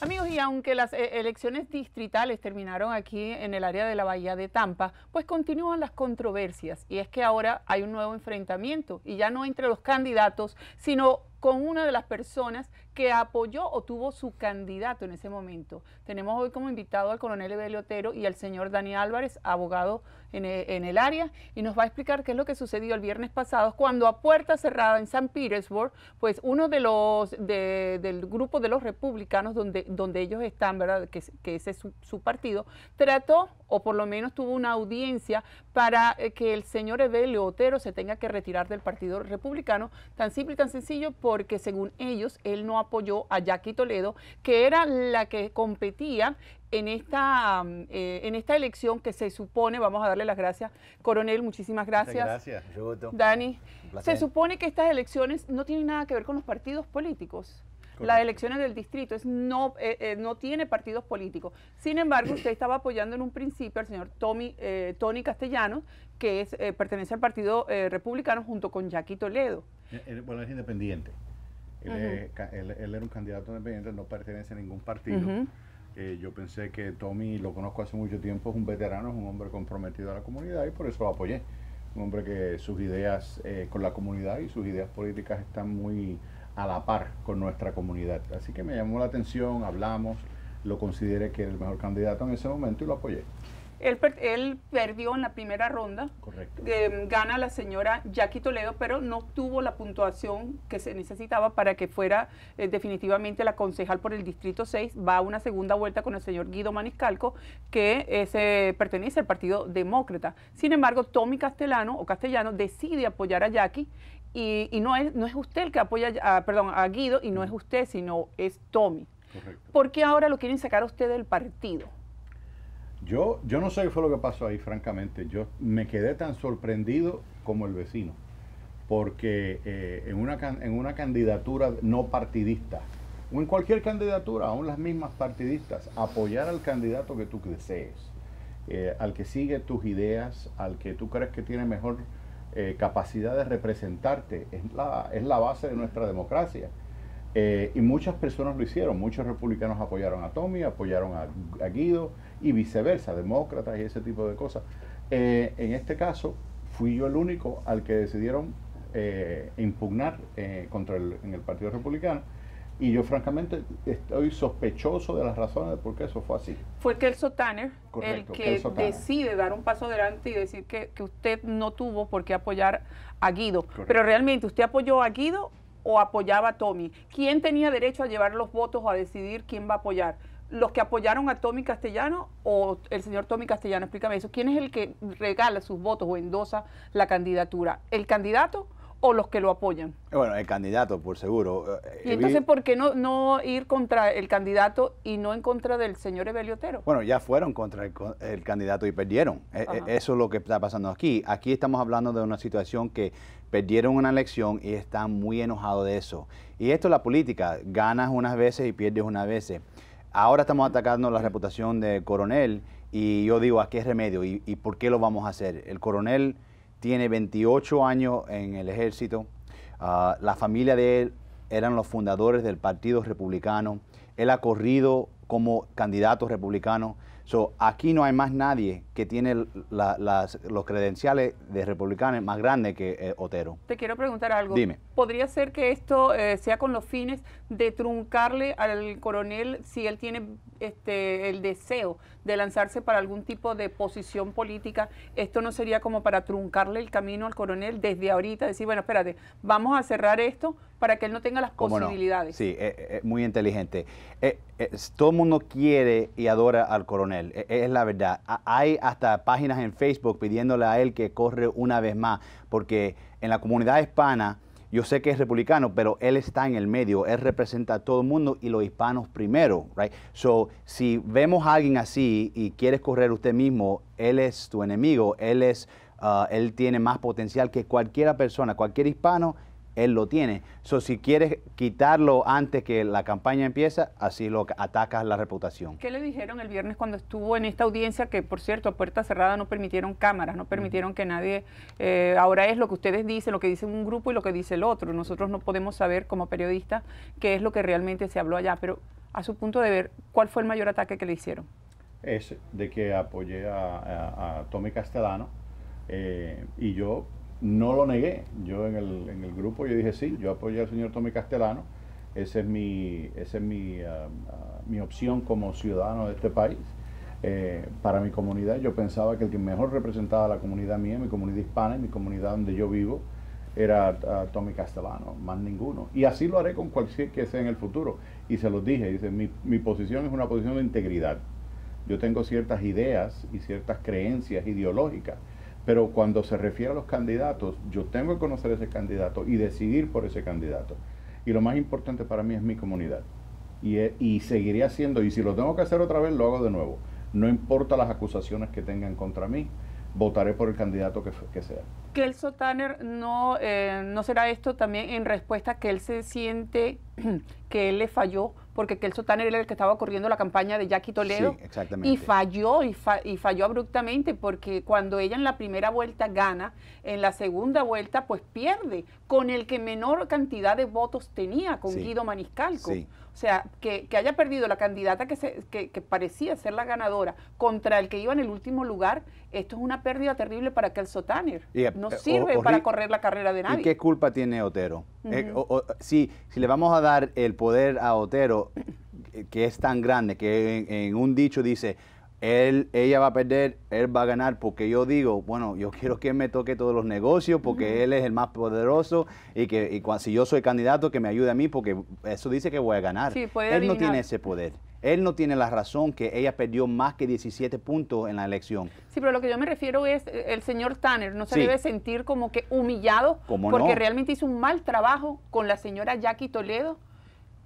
Amigos, y aunque las eh, elecciones distritales terminaron aquí en el área de la Bahía de Tampa, pues continúan las controversias y es que ahora hay un nuevo enfrentamiento y ya no entre los candidatos, sino con una de las personas que apoyó o tuvo su candidato en ese momento. Tenemos hoy como invitado al coronel Evelio Otero y al señor Dani Álvarez, abogado en, e, el área, y nos va a explicar qué es lo que sucedió el viernes pasado cuando a puerta cerrada en San Petersburg, pues uno de los del grupo de los republicanos donde, donde ellos están, ¿verdad? Que, ese es su, partido, trató o por lo menos tuvo una audiencia para eh, que el señor Evelio Otero se tenga que retirar del partido republicano, tan simple y tan sencillo, por porque según ellos él no apoyó a Jackie Toledo, que era la que competía en esta, mm, eh, en esta elección que se supone, vamos a darle las gracias, coronel, muchísimas gracias. Gracias, Dani, se supone que estas elecciones no tienen nada que ver con los partidos políticos las elecciones del distrito, es no, eh, eh, no tiene partidos políticos. Sin embargo, usted estaba apoyando en un principio al señor Tommy, eh, Tony Castellanos, que es, pertenece al Partido Republicano junto con Jackie Toledo. bueno, es independiente. Él, era un candidato independiente, no pertenece a ningún partido. yo pensé que Tommy, lo conozco hace mucho tiempo, es un veterano, es un hombre comprometido a la comunidad y por eso lo apoyé. Un hombre que sus ideas con la comunidad y sus ideas políticas están muy a la par con nuestra comunidad. Así que me llamó la atención, hablamos, lo consideré que era el mejor candidato en ese momento y lo apoyé. Él, perdió en la primera ronda. Correcto. Em, gana la señora Jackie Toledo, pero no tuvo la puntuación que se necesitaba para que fuera eh, definitivamente la concejal por el Distrito 6. Va a una segunda vuelta con el señor Guido Maniscalco, que es, eh, pertenece al Partido Demócrata. Sin embargo, Tommy Castellano o Castellano decide apoyar a Jackie y, no, es, no es usted el que apoya, a, perdón, a Guido y no es usted, sino es Tommy. Correcto. ¿Por qué ahora lo quieren sacar a usted del partido? Yo, yo no sé qué fue lo que pasó ahí, francamente. Yo me quedé tan sorprendido como el vecino, porque eh, en, una, en una candidatura no partidista, o en cualquier candidatura, aún las mismas partidistas, apoyar al candidato que tú desees, eh, al que sigue tus ideas, al que tú crees que tiene mejor eh, capacidad de representarte. Es la, base de nuestra democracia. Eh, y muchas personas lo hicieron, muchos republicanos apoyaron a Tommy, apoyaron a, Guido y viceversa, demócratas y ese tipo de cosas. Eh, en este caso, fui yo el único al que decidieron impugnar contra el, en el Partido Republicano y yo francamente estoy sospechoso de las razones de por qué eso fue así. Fue Kelso Tanner el que decide dar un paso adelante y decir que, usted no tuvo por qué apoyar a Guido. Pero realmente, ¿usted apoyó a Guido o apoyaba a Tommy? ¿Quién tenía derecho a llevar los votos o a decidir quién va a apoyar? los que apoyaron a Tommy Castellano o el señor Tommy Castellano? Explícame eso. ¿Quién es el que regala sus votos o endosa la candidatura? ¿El candidato o los que lo apoyan. Eh, bueno, el candidato, por seguro. Eh, y eh, entonces, ¿por qué no, no ir contra el candidato y no en contra del señor Ebeliotero Bueno, ya fueron contra el, candidato y perdieron. Eso es lo que está pasando aquí. Aquí estamos hablando de una situación que perdieron una elección y están muy enojados de eso. Y esto es la política. Ganas unas veces y pierdes unas veces. Ahora estamos atacando la reputación del coronel y yo digo, ¿a qué remedio? ¿Y, y por qué lo vamos a hacer? El coronel tiene 28 años en el ejército. Ah, la familia de él eran los fundadores del Partido Republicano. Él ha corrido como candidato republicano. So, aquí no hay más nadie que tiene las, los credenciales de republicanos más grandes que eh, Otero. Te quiero preguntar algo. Dime. ¿Podría ser que esto eh, sea con los fines de truncarle al coronel si él tiene este, el deseo de lanzarse para algún tipo de posición política? ¿Esto no sería como para truncarle el camino al coronel desde ahorita? Decir, bueno, espérate, vamos a cerrar esto para que él no tenga las posibilidades. Sí, es eh, muy inteligente. todo el mundo quiere y adora al coronel, es la verdad. Hay hasta páginas en Facebook pidiéndole a él que corre una vez más, porque en la comunidad hispana, yo sé que es republicano, pero él está en el medio, él representa a todo el mundo y los hispanos primero, right? So, si vemos a alguien así y quieres correr usted mismo, él es tu enemigo, él es, uh, él tiene más potencial que cualquier persona, cualquier hispano él lo tiene. si quieres quitarlo antes que la campaña empieza, así lo atacas la reputación. ¿Qué le dijeron el viernes cuando estuvo en esta audiencia que, por cierto, a puerta cerrada no permitieron cámaras, no permitieron que nadie... Eh, ahora es lo que ustedes dicen, lo que dice un grupo y lo que dice el otro. Nosotros no podemos saber como periodistas qué es lo que realmente se habló allá, pero a su punto de ver, ¿cuál fue el mayor ataque que le hicieron? Es de que apoyé a, Tommy Castellano eh, y yo no lo negué. Yo en el, grupo yo dije sí, yo apoyé al señor Tommy Castellano, esa es mi, es ah, ah, mi, opción como ciudadano de este país. Eh, para mi comunidad yo pensaba que el que mejor representaba a la comunidad mía, mi comunidad hispana y mi comunidad donde yo vivo, era ah, Tommy Castellano, más ninguno. Y así lo haré con cualquier que sea en el futuro. Y se los dije, dice, mi posición es una posición de integridad. Yo tengo ciertas ideas y ciertas creencias ideológicas pero cuando se refiere a los candidatos, yo tengo que conocer ese candidato y decidir por ese candidato. Y lo más importante para mí es mi comunidad. Y, e, y seguiré haciendo, y si lo tengo que hacer otra vez, lo hago de nuevo. No importa las acusaciones que tengan contra mí, votaré por el candidato que, que sea. Kelso Tanner no, eh, no será esto también en respuesta a que él se siente que él le falló, porque Kelso Tanner era el que estaba corriendo la campaña de Jackie Toledo. Y falló, y, y, falló abruptamente, porque cuando ella en la primera vuelta gana, en la segunda vuelta pues pierde, con el que menor cantidad de votos tenía, con Guido Maniscalco. O sea, que, haya perdido la candidata que, se, parecía ser la ganadora contra el que iba en el último lugar, esto es una pérdida terrible para Kelso Tanner no eh, sirve para correr la carrera de nadie. ¿Y qué culpa tiene Otero? Eh, si, si, le vamos a dar el poder a Otero, que es tan grande, que en, un dicho dice, él, ella va a perder, él va a ganar, porque yo digo, bueno, yo quiero que me toque todos los negocios, porque él es el más poderoso, y que si yo soy candidato, que me ayude a mí, porque eso dice que voy a ganar. él no tiene ese poder él no tiene la razón que ella perdió más que 17 puntos en la elección. Sí, pero lo que yo me refiero es eh, el señor Tanner no se debe sentir como que humillado porque realmente hizo un mal trabajo con la señora Jackie Toledo.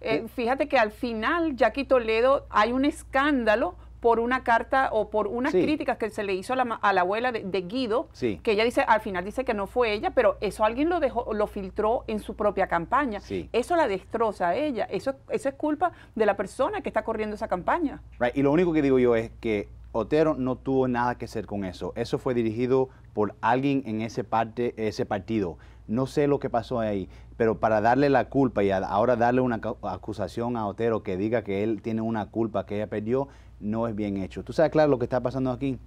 Eh, eh. fíjate que al final Jackie Toledo hay un escándalo por una carta o por unas críticas que se le hizo a la, abuela de, Guido, sí. que ella dice, al final dice que no fue ella, pero eso alguien lo dejó, lo filtró en su propia campaña. Eso la destroza a ella. Eso, eso es culpa de la persona que está corriendo esa campaña. Y lo único que digo yo es que Otero no tuvo nada que hacer con eso. Eso fue dirigido por alguien en ese, parte, ese partido. No sé lo que pasó ahí, pero para darle la culpa y ahora darle una acusación a Otero que diga que él tiene una culpa que ella perdió, no es bien hecho. Tú sabes, claro, lo que está pasando aquí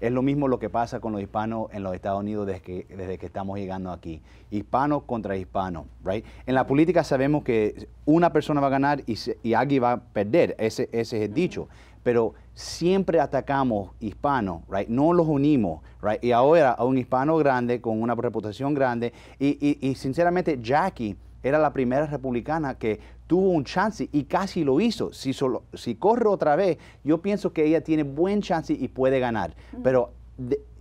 es lo mismo lo que pasa con los hispanos en los Estados Unidos desde que, estamos llegando aquí. Hispano contra hispano, right? En la política sabemos que una persona va a ganar y, alguien va a perder, ese, es el dicho. Pero siempre atacamos hispanos, right? No los unimos, right? Y ahora a un hispano grande, con una reputación grande, y, y sinceramente Jackie era la primera republicana que tuvo un chance y casi lo hizo. Si, solo, si corre otra vez, yo pienso que ella tiene buen chance y puede ganar. Pero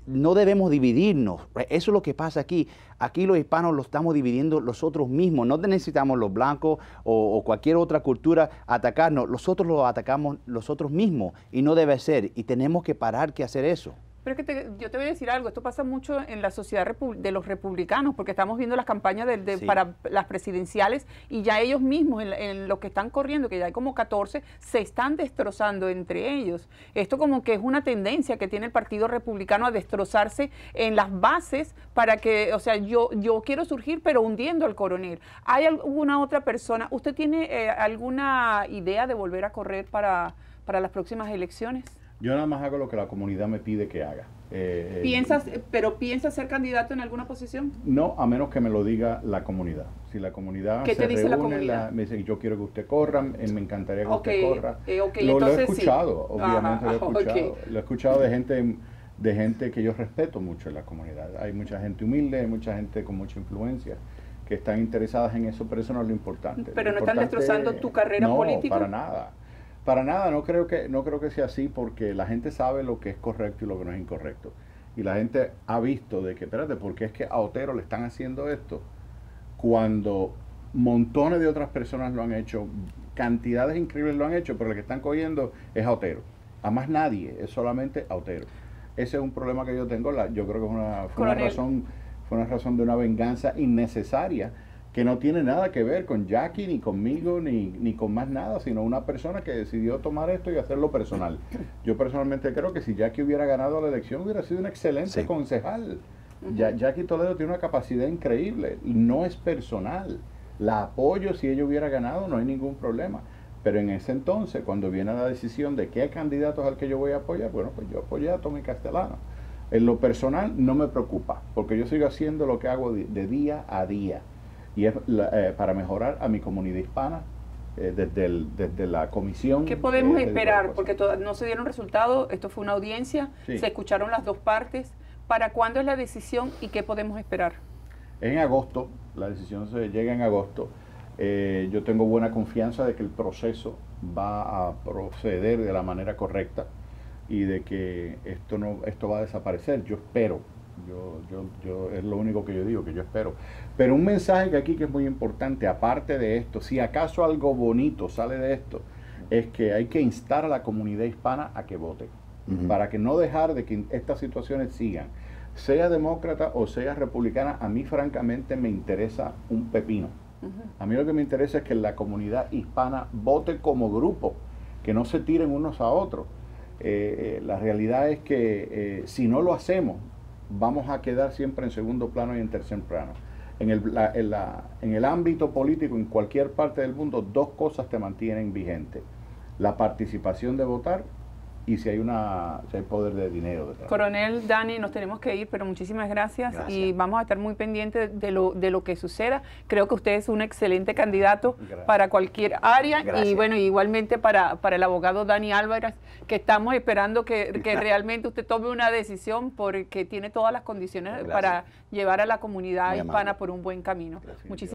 no debemos dividirnos. Eso es lo que pasa aquí. Aquí los hispanos lo estamos dividiendo nosotros mismos. No necesitamos los blancos o, cualquier otra cultura atacarnos. Nosotros lo atacamos nosotros mismos y no debe ser. Y tenemos que parar que hacer eso es que yo te voy a decir algo, esto pasa mucho en la sociedad de los republicanos, porque estamos viendo las campañas para las presidenciales y ya ellos mismos, en, que están corriendo, que ya hay como 14, se están destrozando entre ellos. Esto como que es una tendencia que tiene el Partido Republicano a destrozarse en las bases para que, o sea, yo, yo quiero surgir, pero hundiendo al coronel. ¿Hay alguna otra persona? ¿Usted tiene eh, alguna idea de volver a correr para, para las próximas elecciones? Yo nada más hago lo que la comunidad me pide que haga. Eh, eh, ¿Piensas, ¿Pero piensa ser candidato en alguna posición? No, a menos que me lo diga la comunidad. Si la comunidad se reúne, me dice, yo quiero que usted corra, eh, me encantaría que usted corra. lo, he escuchado, obviamente lo he escuchado. Lo he escuchado de gente, de gente que yo respeto mucho en la comunidad. Hay mucha gente humilde, hay mucha gente con mucha influencia que están interesadas en eso, pero eso no es lo importante. Pero no están destrozando tu carrera política. No, para nada. Para nada, no creo, que, no creo que sea así porque la gente sabe lo que es correcto y lo que no es incorrecto. Y la gente ha visto de que, espérate, ¿por qué es que a Otero le están haciendo esto? Cuando montones de otras personas lo han hecho, cantidades increíbles lo han hecho, pero el que están cogiendo es a Otero. A más nadie, es solamente a Otero. Ese es un problema que yo tengo, la, yo creo que es una, una razón, fue una razón de una venganza innecesaria que no tiene nada que ver con Jackie, ni conmigo, ni, ni con más nada, sino una persona que decidió tomar esto y hacerlo personal. Yo personalmente creo que si Jackie hubiera ganado la elección, hubiera sido un excelente concejal. Jackie Toledo tiene una capacidad increíble, no es personal. La apoyo si ella hubiera ganado, no hay ningún problema. Pero en ese entonces, cuando viene la decisión de qué candidato es al que yo voy a apoyar, bueno, pues yo apoyé a Tommy Castellano. En lo personal no me preocupa, porque yo sigo haciendo lo que hago de día a día y es eh, para mejorar a mi comunidad hispana eh, desde, desde la comisión. ¿Qué podemos eh, esperar? Porque no se dieron resultados, esto fue una audiencia, se escucharon las dos partes. ¿Para cuándo es la decisión y qué podemos esperar? En agosto, la decisión se llega en agosto. yo tengo buena confianza de que el proceso va a proceder de la manera correcta y de que esto no esto va a desaparecer. Yo espero yo, yo, yo, es lo único que yo digo, que yo espero. Pero un mensaje que aquí que es muy importante, aparte de esto, si acaso algo bonito sale de esto, es que hay que instar a la comunidad hispana a que vote, para que no dejar de que estas situaciones sigan. Sea demócrata o sea republicana, a mí francamente me interesa un pepino. A mí lo que me interesa es que la comunidad hispana vote como grupo, que no se tiren unos a otros. Eh, eh, la realidad es que eh, si no lo hacemos, vamos a quedar siempre en segundo plano y en tercer plano. En el, en, la, en el ámbito político, en cualquier parte del mundo, dos cosas te mantienen vigente. La participación de votar y si hay, una, poder de dinero. Coronel Dani, nos tenemos que ir, pero muchísimas gracias, y vamos a estar muy pendientes de lo, de lo que suceda. Creo que usted es un excelente candidato para cualquier área y bueno, igualmente para, para el abogado Dani Álvarez, que estamos esperando que, que realmente usted tome una decisión porque tiene todas las condiciones para llevar a la comunidad hispana por un buen camino. Muchísimas